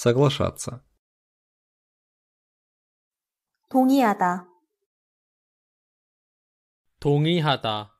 соглашаться. 동의하다 동의하다